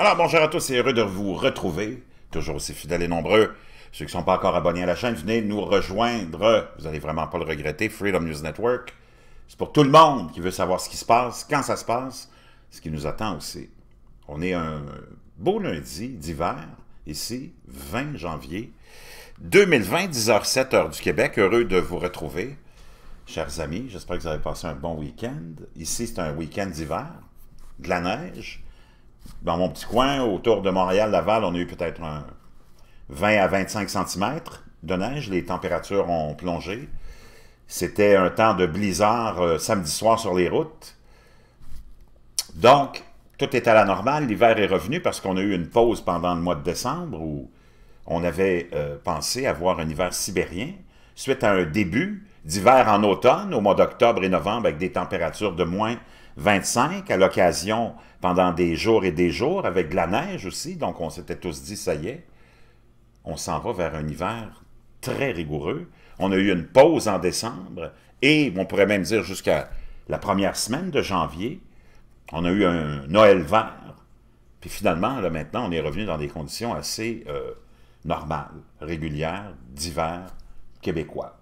Alors bonjour à tous et heureux de vous retrouver, toujours aussi fidèles et nombreux. Ceux qui ne sont pas encore abonnés à la chaîne, venez nous rejoindre. Vous n'allez vraiment pas le regretter, Freedom News Network. C'est pour tout le monde qui veut savoir ce qui se passe, quand ça se passe, ce qui nous attend aussi. On est un beau lundi d'hiver, ici, 20 janvier 2020, 10 h 7 heure du Québec. Heureux de vous retrouver, chers amis. J'espère que vous avez passé un bon week-end. Ici, c'est un week-end d'hiver, de la neige dans mon petit coin, autour de Montréal-Laval, on a eu peut-être 20 à 25 cm de neige. Les températures ont plongé. C'était un temps de blizzard euh, samedi soir sur les routes. Donc, tout est à la normale. L'hiver est revenu parce qu'on a eu une pause pendant le mois de décembre où on avait euh, pensé avoir un hiver sibérien suite à un début d'hiver en automne au mois d'octobre et novembre avec des températures de moins 25 à l'occasion pendant des jours et des jours, avec de la neige aussi. Donc, on s'était tous dit, ça y est, on s'en va vers un hiver très rigoureux. On a eu une pause en décembre et on pourrait même dire jusqu'à la première semaine de janvier. On a eu un Noël vert. Puis finalement, là maintenant, on est revenu dans des conditions assez euh, normales, régulières, d'hiver québécois,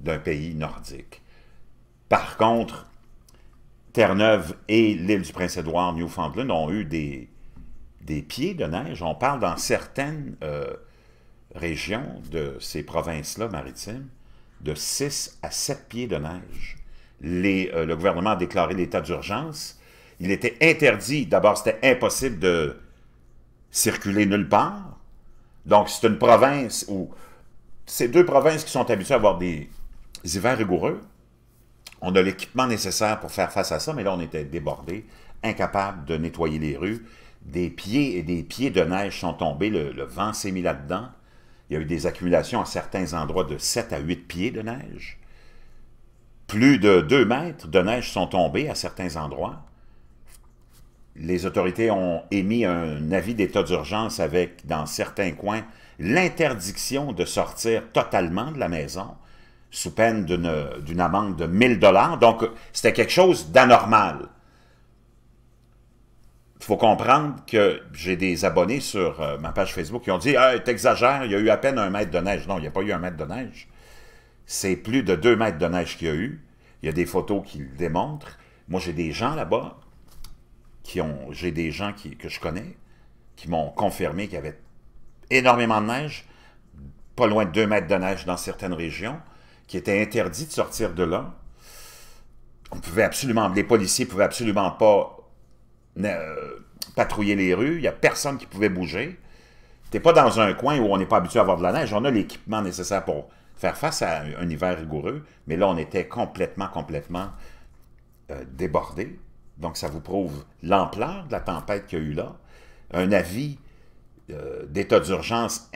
d'un pays nordique. Par contre, Terre-Neuve et l'île du Prince-Édouard, Newfoundland, ont eu des, des pieds de neige. On parle dans certaines euh, régions de ces provinces-là maritimes de 6 à 7 pieds de neige. Euh, le gouvernement a déclaré l'état d'urgence. Il était interdit, d'abord c'était impossible de circuler nulle part. Donc c'est une province où... Ces deux provinces qui sont habituées à avoir des hivers rigoureux, on a l'équipement nécessaire pour faire face à ça, mais là, on était débordé, incapable de nettoyer les rues. Des pieds et des pieds de neige sont tombés, le, le vent s'est mis là-dedans. Il y a eu des accumulations à certains endroits de 7 à 8 pieds de neige. Plus de 2 mètres de neige sont tombés à certains endroits. Les autorités ont émis un avis d'état d'urgence avec, dans certains coins, l'interdiction de sortir totalement de la maison sous peine d'une amende de 1000 dollars. Donc, c'était quelque chose d'anormal. Il faut comprendre que j'ai des abonnés sur euh, ma page Facebook qui ont dit ah, « T'exagères, il y a eu à peine un mètre de neige. » Non, il n'y a pas eu un mètre de neige. C'est plus de deux mètres de neige qu'il y a eu. Il y a des photos qui le démontrent. Moi, j'ai des gens là-bas, qui ont, j'ai des gens que je connais, qui m'ont confirmé qu'il y avait énormément de neige, pas loin de deux mètres de neige dans certaines régions qui était interdit de sortir de là. On pouvait absolument, les policiers ne pouvaient absolument pas euh, patrouiller les rues. Il n'y a personne qui pouvait bouger. Tu pas dans un coin où on n'est pas habitué à avoir de la neige. On a l'équipement nécessaire pour faire face à un hiver rigoureux. Mais là, on était complètement, complètement euh, débordé. Donc, ça vous prouve l'ampleur de la tempête qu'il y a eu là. Un avis euh, d'état d'urgence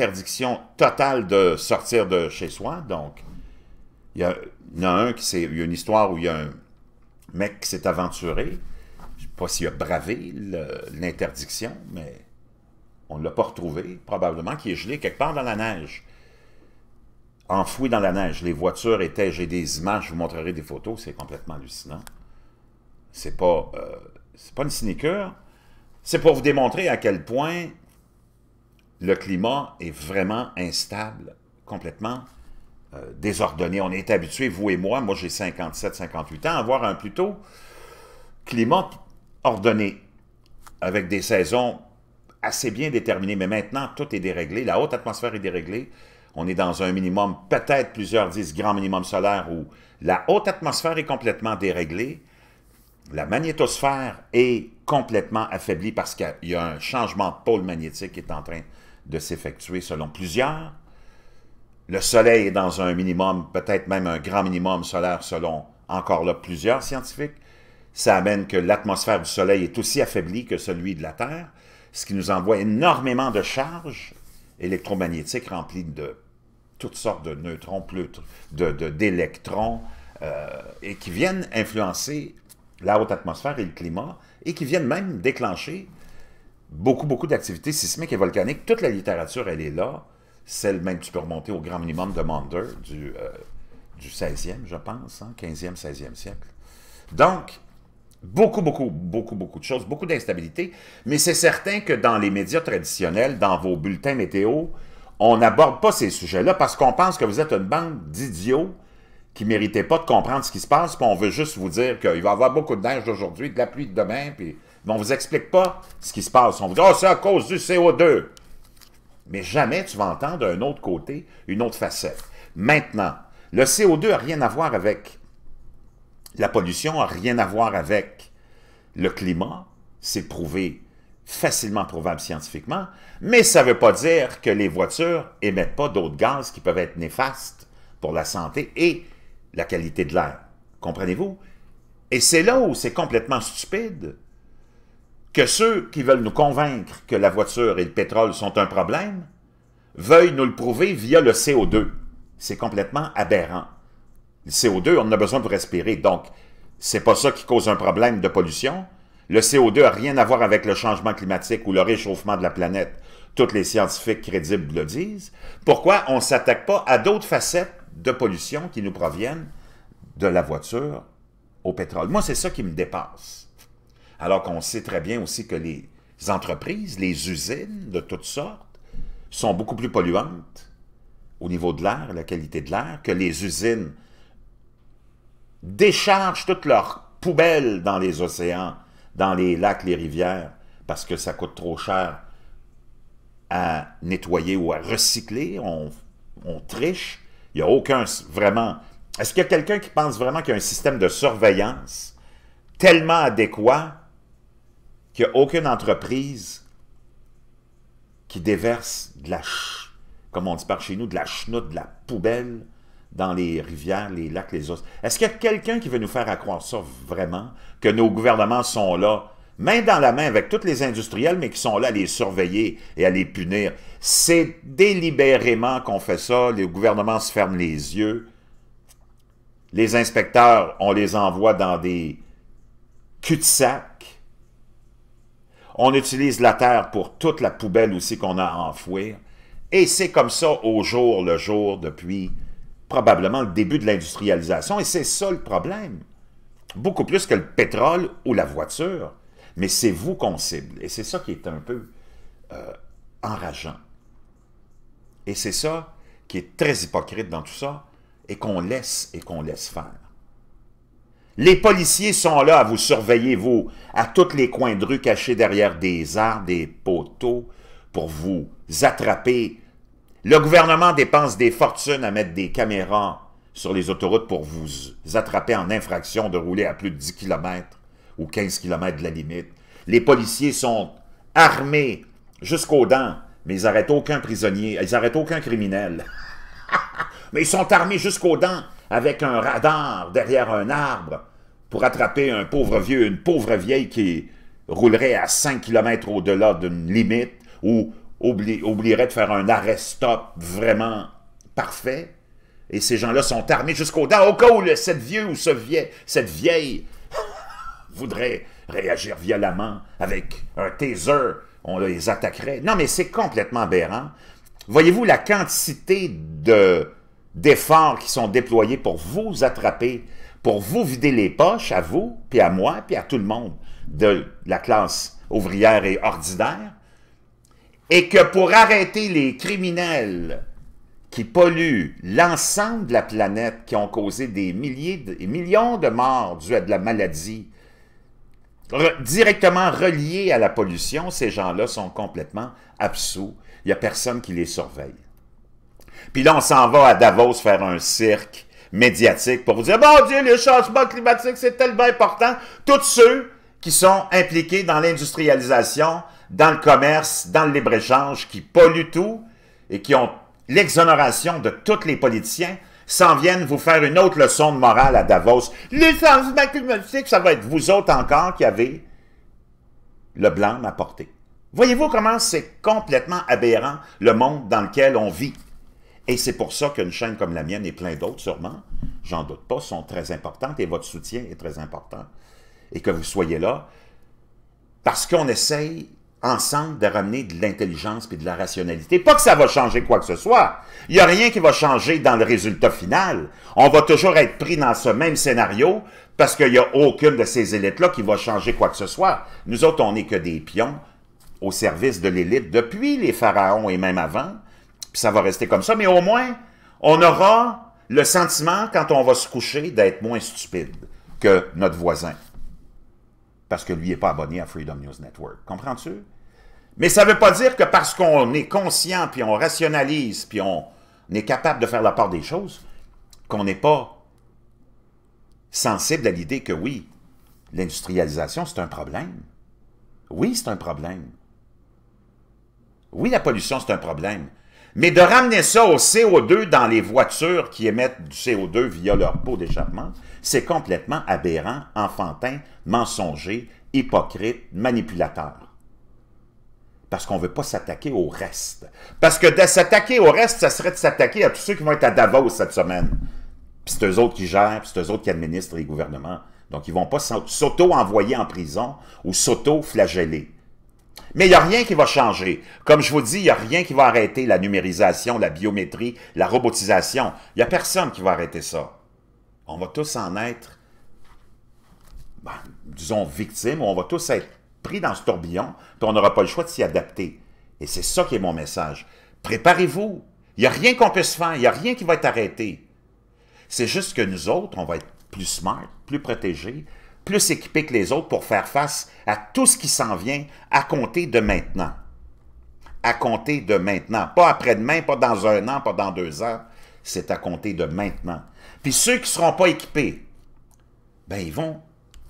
interdiction totale de sortir de chez soi. Donc, il y, a, un qui s'est. Il y a une histoire où il y a un mec qui s'est aventuré. Je ne sais pas s'il a bravé l'interdiction, mais on ne l'a pas retrouvé. Probablement qu'il est gelé quelque part dans la neige. Enfoui dans la neige. Les voitures étaient. J'ai des images, je vous montrerai des photos, c'est complètement hallucinant. C'est pas. Euh, c'est pas une sinecure. C'est pour vous démontrer à quel point le climat est vraiment instable, complètement euh, désordonné. On est habitué, vous et moi, moi j'ai 57, 58 ans, à avoir un plutôt climat ordonné, avec des saisons assez bien déterminées. Mais maintenant, tout est déréglé, la haute atmosphère est déréglée. On est dans un minimum, peut-être plusieurs dix grands minimums solaires où la haute atmosphère est complètement déréglée. La magnétosphère est complètement affaiblie parce qu'il y a un changement de pôle magnétique qui est en train de de s'effectuer selon plusieurs. Le Soleil est dans un minimum, peut-être même un grand minimum solaire selon encore là plusieurs scientifiques. Ça amène que l'atmosphère du Soleil est aussi affaiblie que celui de la Terre, ce qui nous envoie énormément de charges électromagnétiques remplies de toutes sortes de neutrons, d'électrons, de, de, euh, et qui viennent influencer la haute atmosphère et le climat, et qui viennent même déclencher beaucoup, beaucoup d'activités sismiques et volcaniques. Toute la littérature, elle est là. Celle même, tu peux remonter au grand minimum de Maunder du, 16e, euh, je pense, 15e, hein, 16e siècle. Donc, beaucoup, beaucoup, beaucoup, beaucoup de choses, beaucoup d'instabilité. Mais c'est certain que dans les médias traditionnels, dans vos bulletins météo, on n'aborde pas ces sujets-là parce qu'on pense que vous êtes une bande d'idiots qui ne méritaient pas de comprendre ce qui se passe, puis on veut juste vous dire qu'il va y avoir beaucoup de neige aujourd'hui, de la pluie de demain, puis mais on ne vous explique pas ce qui se passe. On vous dit, oh, c'est à cause du CO2. Mais jamais tu vas entendre d'un autre côté une autre facette. Maintenant, le CO2 n'a rien à voir avec la pollution, n'a rien à voir avec le climat. C'est prouvé, facilement prouvable scientifiquement, mais ça ne veut pas dire que les voitures n'émettent pas d'autres gaz qui peuvent être néfastes pour la santé et la qualité de l'air. Comprenez-vous? Et c'est là où c'est complètement stupide que ceux qui veulent nous convaincre que la voiture et le pétrole sont un problème veuillent nous le prouver via le CO2. C'est complètement aberrant. Le CO2, on a besoin de respirer, donc c'est pas ça qui cause un problème de pollution. Le CO2 n'a rien à voir avec le changement climatique ou le réchauffement de la planète. Toutes les scientifiques crédibles le disent. Pourquoi on ne s'attaque pas à d'autres facettes de pollution qui nous proviennent de la voiture au pétrole? Moi, c'est ça qui me dépasse. Alors qu'on sait très bien aussi que les entreprises, les usines de toutes sortes, sont beaucoup plus polluantes au niveau de l'air, la qualité de l'air, que les usines déchargent toutes leurs poubelles dans les océans, dans les lacs, les rivières, parce que ça coûte trop cher à nettoyer ou à recycler. On, triche. Il n'y a aucun vraiment... Est-ce qu'il y a quelqu'un qui pense vraiment qu'il y a un système de surveillance tellement adéquat qu'il n'y a aucune entreprise qui déverse de la, ch... comme on dit par chez nous, de la chenoute, de la poubelle dans les rivières, les lacs, les os. Est-ce qu'il y a quelqu'un qui veut nous faire accroire ça vraiment, que nos gouvernements sont là, main dans la main avec tous les industriels, mais qui sont là à les surveiller et à les punir? C'est délibérément qu'on fait ça, les gouvernements se ferment les yeux, les inspecteurs, on les envoie dans des cul-de-sac, on utilise la terre pour toute la poubelle aussi qu'on a à enfouir. Et c'est comme ça au jour le jour depuis probablement le début de l'industrialisation. Et c'est ça le problème. Beaucoup plus que le pétrole ou la voiture. Mais c'est vous qu'on cible. Et c'est ça qui est un peu euh, enrageant. Et c'est ça qui est très hypocrite dans tout ça et qu'on laisse et qu'on laisse faire. Les policiers sont là à vous surveiller, vous, à tous les coins de rue cachés derrière des arbres, des poteaux, pour vous attraper. Le gouvernement dépense des fortunes à mettre des caméras sur les autoroutes pour vous attraper en infraction de rouler à plus de 10 km ou 15 km de la limite. Les policiers sont armés jusqu'aux dents, mais ils arrêtent aucun prisonnier, ils n'arrêtent aucun criminel. mais ils sont armés jusqu'aux dents avec un radar derrière un arbre pour attraper un pauvre vieux, une pauvre vieille qui roulerait à 5 km au-delà d'une limite ou oublierait de faire un arrêt-stop vraiment parfait. Et ces gens-là sont armés jusqu'au dents au cas où cette vieux ou ce vieille, cette vieille voudrait réagir violemment avec un taser, on les attaquerait. Non, mais c'est complètement aberrant. Voyez-vous la quantité de d'efforts qui sont déployés pour vous attraper pour vous vider les poches à vous, puis à moi, puis à tout le monde de la classe ouvrière et ordinaire, et que pour arrêter les criminels qui polluent l'ensemble de la planète, qui ont causé des milliers de, millions de morts dues à de la maladie, directement reliés à la pollution, ces gens-là sont complètement absous. Il n'y a personne qui les surveille. Puis là, on s'en va à Davos faire un cirque médiatique pour vous dire, bon Dieu, le changement climatique, c'est tellement important. Tous ceux qui sont impliqués dans l'industrialisation, dans le commerce, dans le libre-échange, qui polluent tout et qui ont l'exonération de tous les politiciens, s'en viennent vous faire une autre leçon de morale à Davos. Le changement climatique, ça va être vous autres encore qui avez le blanc à porter. Voyez-vous comment c'est complètement aberrant le monde dans lequel on vit. Et c'est pour ça qu'une chaîne comme la mienne et plein d'autres sûrement, j'en doute pas, sont très importantes et votre soutien est très important. Et que vous soyez là, parce qu'on essaye ensemble de ramener de l'intelligence et de la rationalité. Pas que ça va changer quoi que ce soit. Il n'y a rien qui va changer dans le résultat final. On va toujours être pris dans ce même scénario parce qu'il n'y a aucune de ces élites-là qui va changer quoi que ce soit. Nous autres, on n'est que des pions au service de l'élite depuis les pharaons et même avant puis ça va rester comme ça, mais au moins, on aura le sentiment, quand on va se coucher, d'être moins stupide que notre voisin. Parce que lui n'est pas abonné à Freedom News Network. Comprends-tu? Mais ça ne veut pas dire que parce qu'on est conscient, puis on rationalise, puis on est capable de faire la part des choses, qu'on n'est pas sensible à l'idée que oui, l'industrialisation, c'est un problème. Oui, c'est un problème. Oui, la pollution, c'est un problème. Mais de ramener ça au CO2 dans les voitures qui émettent du CO2 via leur peau d'échappement, c'est complètement aberrant, enfantin, mensonger, hypocrite, manipulateur. Parce qu'on ne veut pas s'attaquer au reste. Parce que de s'attaquer au reste, ça serait de s'attaquer à tous ceux qui vont être à Davos cette semaine. Puis c'est eux autres qui gèrent, puis c'est eux autres qui administrent les gouvernements. Donc, ils ne vont pas s'auto-envoyer en prison ou s'auto-flageller. Mais il n'y a rien qui va changer. Comme je vous dis, il n'y a rien qui va arrêter la numérisation, la biométrie, la robotisation. Il n'y a personne qui va arrêter ça. On va tous en être, ben, disons, victimes, ou on va tous être pris dans ce tourbillon, puis on n'aura pas le choix de s'y adapter. Et c'est ça qui est mon message. Préparez-vous. Il n'y a rien qu'on puisse faire. Il n'y a rien qui va être arrêté. C'est juste que nous autres, on va être plus smart, plus protégés, plus équipés que les autres pour faire face à tout ce qui s'en vient à compter de maintenant. À compter de maintenant. Pas après-demain, pas dans un an, pas dans deux ans. C'est à compter de maintenant. Puis ceux qui ne seront pas équipés, ben ils vont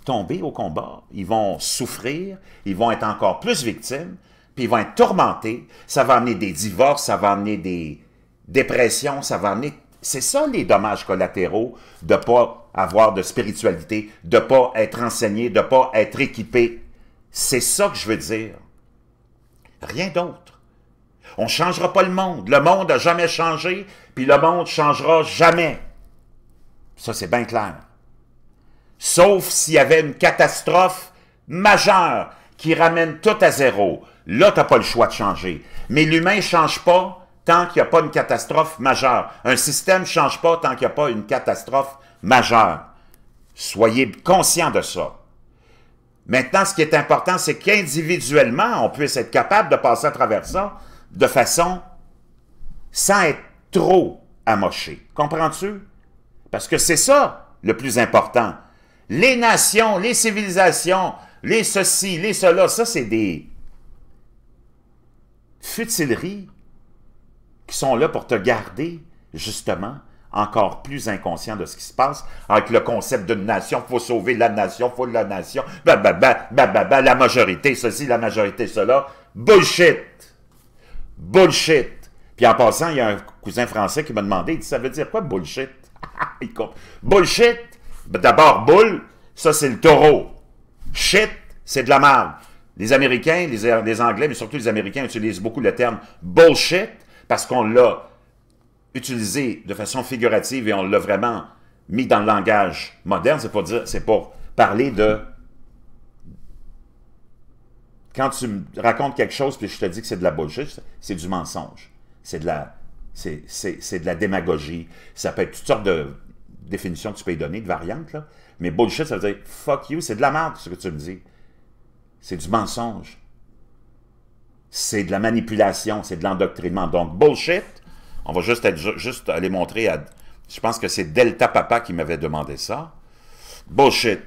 tomber au combat, ils vont souffrir, ils vont être encore plus victimes, puis ils vont être tourmentés. Ça va amener des divorces, ça va amener des dépressions, ça va amener... C'est ça les dommages collatéraux de ne pas avoir de spiritualité, de ne pas être enseigné, de ne pas être équipé. C'est ça que je veux dire. Rien d'autre. On ne changera pas le monde. Le monde n'a jamais changé, puis le monde ne changera jamais. Ça, c'est bien clair. Sauf s'il y avait une catastrophe majeure qui ramène tout à zéro. Là, tu n'as pas le choix de changer. Mais l'humain ne change pas tant qu'il n'y a pas une catastrophe majeure. Un système ne change pas tant qu'il n'y a pas une catastrophe Majeur, Soyez conscient de ça. Maintenant, ce qui est important, c'est qu'individuellement, on puisse être capable de passer à travers ça de façon sans être trop amoché. Comprends-tu? Parce que c'est ça le plus important. Les nations, les civilisations, les ceci, les cela, ça, c'est des futileries qui sont là pour te garder, justement, encore plus inconscient de ce qui se passe, avec le concept d'une nation, faut sauver la nation, faut la nation, bah, bah, bah, la majorité, ceci, la majorité, cela. Bullshit! Bullshit! Puis en passant, il y a un cousin français qui m'a demandé, il dit, ça veut dire quoi bullshit? il Bullshit! D'abord, bull, ça c'est le taureau. Shit, c'est de la merde. Les Américains, les, les Anglais, mais surtout les Américains utilisent beaucoup le terme bullshit parce qu'on l'a utilisé de façon figurative et on l'a vraiment mis dans le langage moderne, c'est pour dire, c'est pour parler de quand tu me racontes quelque chose puis je te dis que c'est de la bullshit, c'est du mensonge, c'est de la c'est de la démagogie, ça peut être toutes sortes de définitions que tu peux y donner, de variantes là, mais bullshit ça veut dire fuck you, c'est de la merde ce que tu me dis. C'est du mensonge. C'est de la manipulation, c'est de l'endoctrinement. Donc bullshit, on va juste, aller montrer à... Je pense que c'est Delta Papa qui m'avait demandé ça. Bullshit.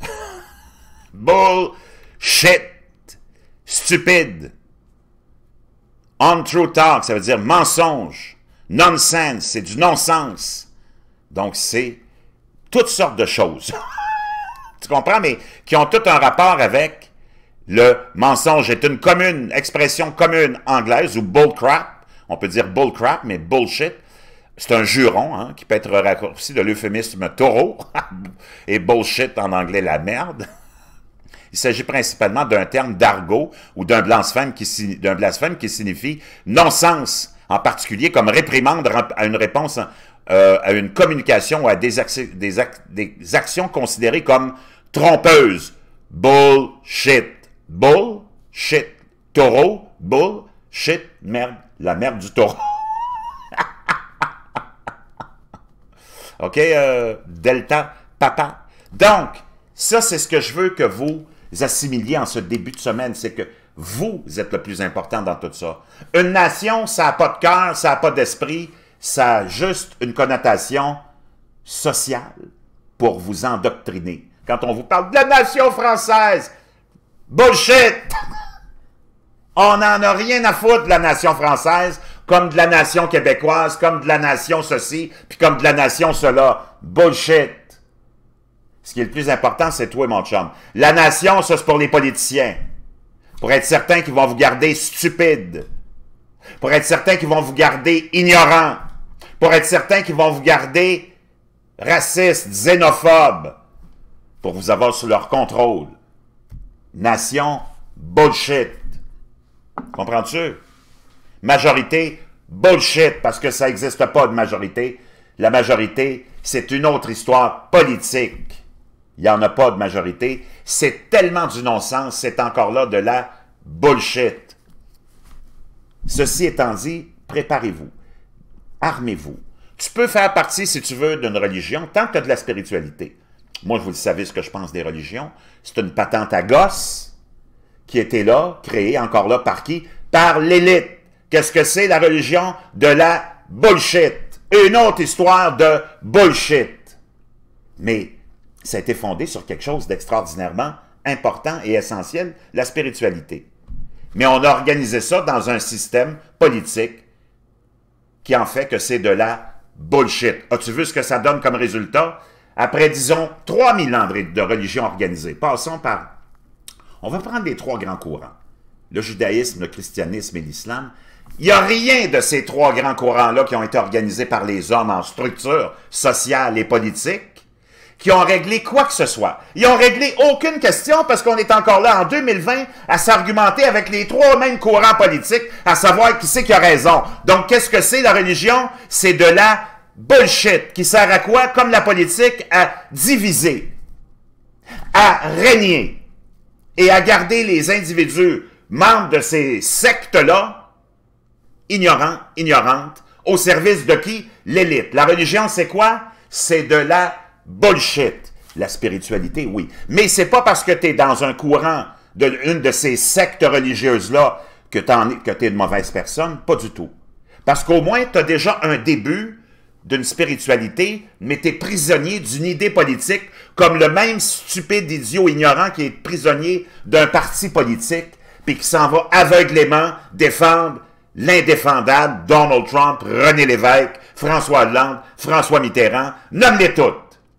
Bullshit. Stupide. Untrue talk, ça veut dire mensonge. Nonsense, c'est du non-sens. Donc, c'est toutes sortes de choses. tu comprends, mais qui ont tout un rapport avec le mensonge est une commune, expression commune anglaise ou bull crap. On peut dire bull crap, mais bullshit. C'est un juron hein, qui peut être raccourci de l'euphémisme taureau et bullshit en anglais la merde. Il s'agit principalement d'un terme d'argot ou d'un blasphème, qui, blasphème qui signifie non-sens, en particulier comme réprimande à une réponse euh, à une communication ou à des, des, des actions considérées comme trompeuses. Bullshit. Bull, shit, Taureau, shit, merde. La merde du taureau. OK, euh, Delta, papa. Donc, ça, c'est ce que je veux que vous assimiliez en ce début de semaine, c'est que vous êtes le plus important dans tout ça. Une nation, ça n'a pas de cœur, ça n'a pas d'esprit, ça a juste une connotation sociale pour vous endoctriner. Quand on vous parle de la nation française, Bullshit! On n'en a rien à foutre de la nation française, comme de la nation québécoise, comme de la nation ceci, puis comme de la nation cela. Bullshit! Ce qui est le plus important, c'est toi, mon chum. La nation, ça, c'est pour les politiciens. Pour être certains qu'ils vont vous garder stupides. Pour être certains qu'ils vont vous garder ignorants. Pour être certains qu'ils vont vous garder racistes, xénophobes. Pour vous avoir sous leur contrôle. Nation, bullshit. Comprends-tu? Majorité, bullshit, parce que ça n'existe pas de majorité. La majorité, c'est une autre histoire politique. Il n'y en a pas de majorité. C'est tellement du non-sens, c'est encore là de la bullshit. Ceci étant dit, préparez-vous, armez-vous. Tu peux faire partie, si tu veux, d'une religion tant que tu as de la spiritualité. Moi, vous le savez ce que je pense des religions. C'est une patente à gosse qui était là, créée encore là par qui? Par l'élite. Qu'est-ce que c'est la religion? De la bullshit. Une autre histoire de bullshit. Mais ça a été fondé sur quelque chose d'extraordinairement important et essentiel, la spiritualité. Mais on a organisé ça dans un système politique qui en fait que c'est de la bullshit. As-tu vu ce que ça donne comme résultat? Après, disons, 3000 ans de religion organisée, passons par... On va prendre les trois grands courants. Le judaïsme, le christianisme et l'islam. Il n'y a rien de ces trois grands courants-là qui ont été organisés par les hommes en structure sociale et politique qui ont réglé quoi que ce soit. Ils ont réglé aucune question parce qu'on est encore là en 2020 à s'argumenter avec les trois mêmes courants politiques, à savoir qui c'est qui a raison. Donc, qu'est-ce que c'est la religion? C'est de la bullshit qui sert à quoi? Comme la politique, à diviser, à régner et à garder les individus membres de ces sectes-là ignorants, ignorantes, au service de qui? L'élite. La religion, c'est quoi? C'est de la bullshit. La spiritualité, oui. Mais c'est pas parce que tu es dans un courant d'une une de ces sectes religieuses-là que tu es de mauvaise personne, pas du tout. Parce qu'au moins, tu as déjà un début d'une spiritualité, mais tu es prisonnier d'une idée politique, comme le même stupide idiot ignorant qui est prisonnier d'un parti politique, puis qui s'en va aveuglément défendre l'indéfendable Donald Trump, René Lévesque, François Hollande, François Mitterrand, nomme-les toutes.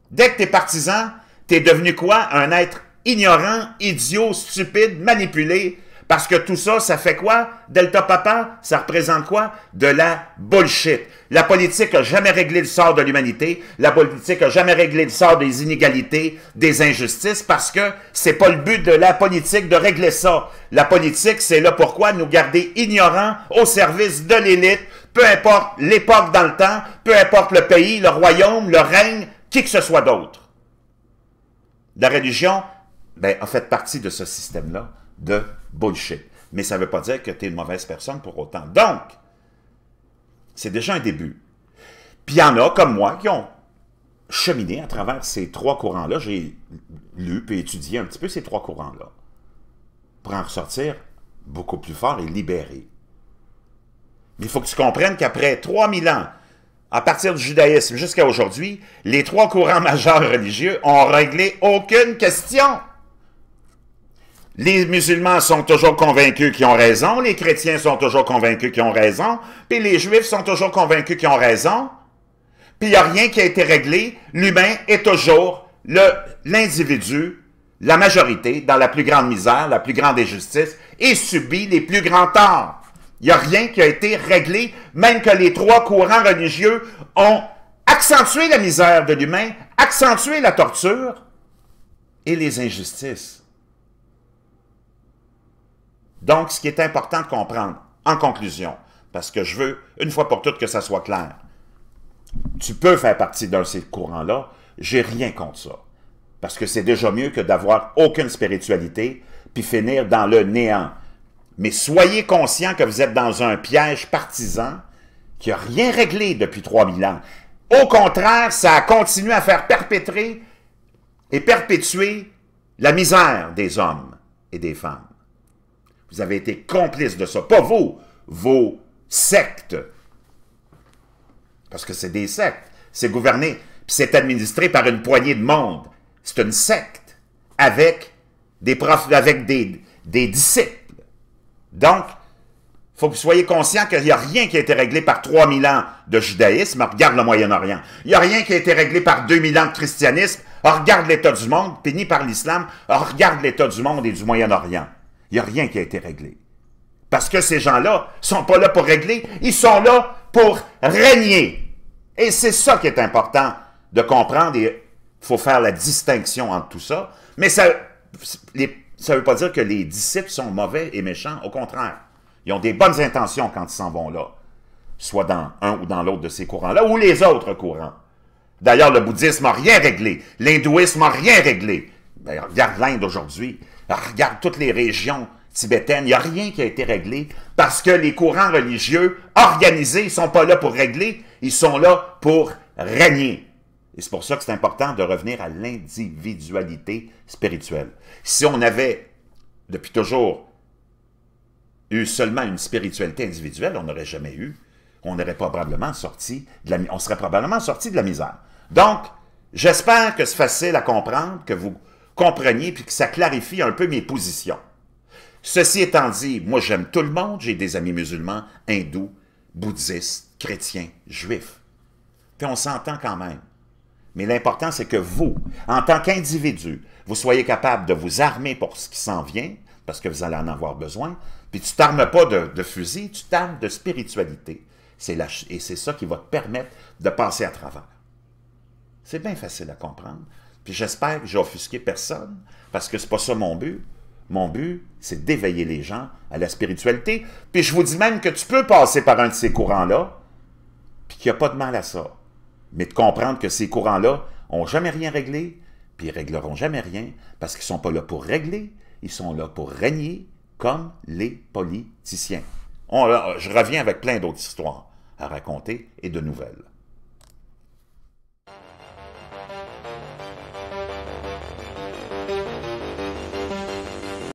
Dès que t'es partisan, t'es devenu quoi? Un être ignorant, idiot, stupide, manipulé, parce que tout ça, ça fait quoi? Delta Papa, ça représente quoi? De la bullshit. La politique n'a jamais réglé le sort de l'humanité. La politique n'a jamais réglé le sort des inégalités, des injustices, parce que c'est pas le but de la politique de régler ça. La politique, c'est là pourquoi nous garder ignorants au service de l'élite, peu importe l'époque dans le temps, peu importe le pays, le royaume, le règne, qui que ce soit d'autre. La religion, ben, a fait partie de ce système-là de bullshit. Mais ça ne veut pas dire que tu es une mauvaise personne pour autant. Donc, c'est déjà un début. Puis il y en a, comme moi, qui ont cheminé à travers ces trois courants-là. J'ai lu et étudié un petit peu ces trois courants-là pour en ressortir beaucoup plus fort et libéré. Mais il faut que tu comprennes qu'après 3000 ans, à partir du judaïsme jusqu'à aujourd'hui, les trois courants majeurs religieux ont réglé aucune question. Les musulmans sont toujours convaincus qu'ils ont raison, les chrétiens sont toujours convaincus qu'ils ont raison, puis les juifs sont toujours convaincus qu'ils ont raison, puis il n'y a rien qui a été réglé. L'humain est toujours l'individu, la majorité, dans la plus grande misère, la plus grande injustice, et subit les plus grands torts. Il n'y a rien qui a été réglé, même que les trois courants religieux ont accentué la misère de l'humain, accentué la torture et les injustices. Donc, ce qui est important de comprendre, en conclusion, parce que je veux, une fois pour toutes, que ça soit clair, tu peux faire partie d'un de ces courants-là, j'ai rien contre ça. Parce que c'est déjà mieux que d'avoir aucune spiritualité, puis finir dans le néant. Mais soyez conscient que vous êtes dans un piège partisan qui n'a rien réglé depuis 3000 ans. Au contraire, ça a continué à faire perpétrer et perpétuer la misère des hommes et des femmes. Vous avez été complices de ça. Pas vous, vos sectes. Parce que c'est des sectes. C'est gouverné, puis c'est administré par une poignée de monde. C'est une secte avec des profs, avec des, des disciples. Donc, il faut que vous soyez conscient qu'il n'y a rien qui a été réglé par 3000 ans de judaïsme. Regarde le Moyen-Orient. Il n'y a rien qui a été réglé par 2000 ans de christianisme. Regarde l'état du monde, puis par l'islam. Regarde l'état du monde et du Moyen-Orient. Il n'y a rien qui a été réglé. Parce que ces gens-là sont pas là pour régler, ils sont là pour régner. Et c'est ça qui est important de comprendre et il faut faire la distinction entre tout ça. Mais ça ne veut pas dire que les disciples sont mauvais et méchants, au contraire. Ils ont des bonnes intentions quand ils s'en vont là, soit dans un ou dans l'autre de ces courants-là, ou les autres courants. D'ailleurs, le bouddhisme n'a rien réglé, l'hindouisme n'a rien réglé. regarde l'Inde aujourd'hui, Regarde toutes les régions tibétaines, il n'y a rien qui a été réglé parce que les courants religieux organisés ne sont pas là pour régler, ils sont là pour régner. Et c'est pour ça que c'est important de revenir à l'individualité spirituelle. Si on avait, depuis toujours, eu seulement une spiritualité individuelle, on n'aurait jamais eu, on probablement sorti on serait probablement sorti de la misère. Donc, j'espère que c'est facile à comprendre, que vous compreniez puis que ça clarifie un peu mes positions. Ceci étant dit, moi j'aime tout le monde, j'ai des amis musulmans, hindous, bouddhistes, chrétiens, juifs. Puis on s'entend quand même. Mais l'important, c'est que vous, en tant qu'individu, vous soyez capable de vous armer pour ce qui s'en vient, parce que vous allez en avoir besoin, puis tu t'armes pas de, fusil, tu t'armes de spiritualité. La, et c'est ça qui va te permettre de passer à travers. C'est bien facile à comprendre. Puis j'espère que j'ai offusqué personne, parce que c'est pas ça mon but. Mon but, c'est d'éveiller les gens à la spiritualité. Puis je vous dis même que tu peux passer par un de ces courants-là, puis qu'il n'y a pas de mal à ça. Mais de comprendre que ces courants-là n'ont jamais rien réglé, puis ils régleront jamais rien, parce qu'ils ne sont pas là pour régler, ils sont là pour régner, comme les politiciens. je reviens avec plein d'autres histoires à raconter et de nouvelles.